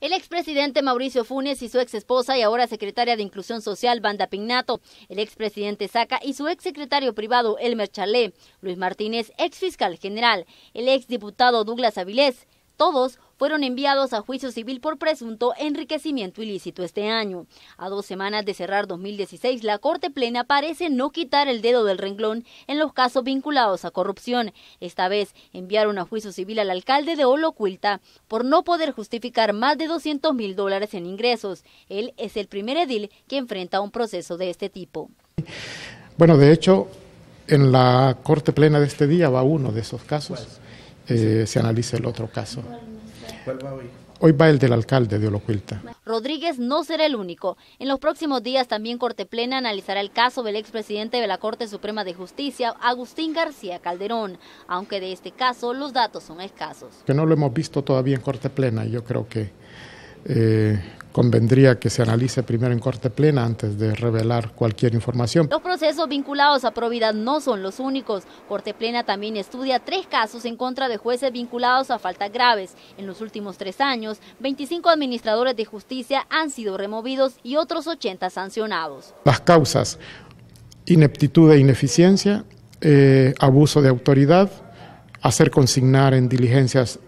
El expresidente Mauricio Funes y su ex esposa y ahora secretaria de Inclusión Social, Banda Pignato, el expresidente Saca y su exsecretario privado, Elmer Chalé, Luis Martínez, ex fiscal general, el exdiputado Douglas Avilés, todos fueron enviados a juicio civil por presunto enriquecimiento ilícito este año. A dos semanas de cerrar 2016, la Corte Plena parece no quitar el dedo del renglón en los casos vinculados a corrupción. Esta vez enviaron a juicio civil al alcalde de Olocuilta por no poder justificar más de 200 mil dólares en ingresos. Él es el primer edil que enfrenta un proceso de este tipo. Bueno, de hecho, en la Corte Plena de este día va uno de esos casos. Eh, se analiza el otro caso. ¿Cuál va hoy? Hoy va el del alcalde de Olocuilta. Rodríguez no será el único. En los próximos días también Corte Plena analizará el caso del expresidente de la Corte Suprema de Justicia, Agustín García Calderón, aunque de este caso los datos son escasos. Que no lo hemos visto todavía en Corte Plena, yo creo que eh, convendría que se analice primero en corte plena antes de revelar cualquier información. Los procesos vinculados a probidad no son los únicos. Corte plena también estudia tres casos en contra de jueces vinculados a faltas graves. En los últimos tres años, 25 administradores de justicia han sido removidos y otros 80 sancionados. Las causas, ineptitud e ineficiencia, eh, abuso de autoridad, hacer consignar en diligencias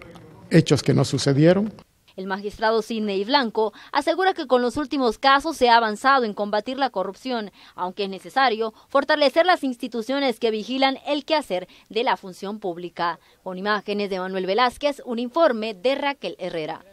hechos que no sucedieron. El magistrado Sidney Blanco asegura que con los últimos casos se ha avanzado en combatir la corrupción, aunque es necesario fortalecer las instituciones que vigilan el quehacer de la función pública. Con imágenes de Manuel Velázquez, un informe de Raquel Herrera.